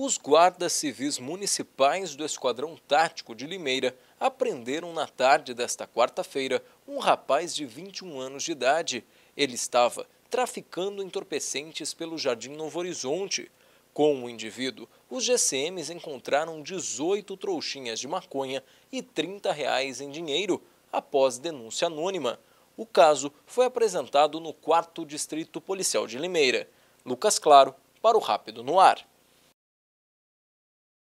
os guardas civis municipais do Esquadrão Tático de Limeira aprenderam na tarde desta quarta-feira um rapaz de 21 anos de idade. Ele estava traficando entorpecentes pelo Jardim Novo Horizonte. Com o indivíduo, os GCMs encontraram 18 trouxinhas de maconha e 30 reais em dinheiro após denúncia anônima. O caso foi apresentado no 4 Distrito Policial de Limeira. Lucas Claro, para o Rápido no Ar.